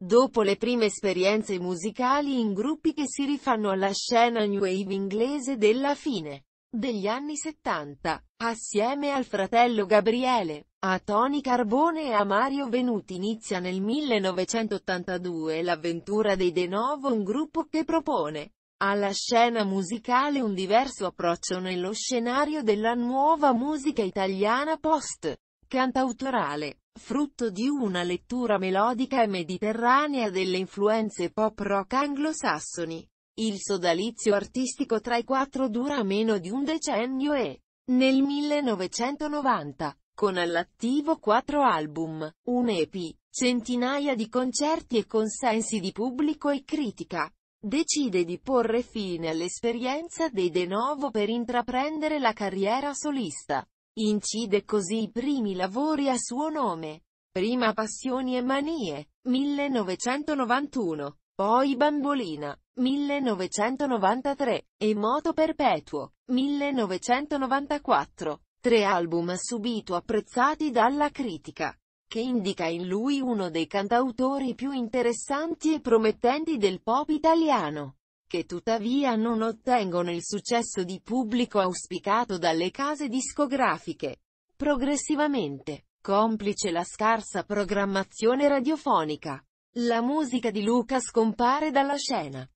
Dopo le prime esperienze musicali in gruppi che si rifanno alla scena new wave inglese della fine degli anni 70, assieme al fratello Gabriele, a Tony Carbone e a Mario Venuti inizia nel 1982 l'avventura dei De Novo un gruppo che propone alla scena musicale un diverso approccio nello scenario della nuova musica italiana post Cantautorale, frutto di una lettura melodica e mediterranea delle influenze pop rock anglosassoni. Il sodalizio artistico tra i quattro dura meno di un decennio e, nel 1990, con all'attivo quattro album, un EP, centinaia di concerti e consensi di pubblico e critica, decide di porre fine all'esperienza dei De Novo per intraprendere la carriera solista. Incide così i primi lavori a suo nome. Prima Passioni e manie, 1991, poi Bambolina, 1993, e Moto Perpetuo, 1994. Tre album subito apprezzati dalla critica, che indica in lui uno dei cantautori più interessanti e promettenti del pop italiano che tuttavia non ottengono il successo di pubblico auspicato dalle case discografiche. Progressivamente, complice la scarsa programmazione radiofonica, la musica di Luca scompare dalla scena.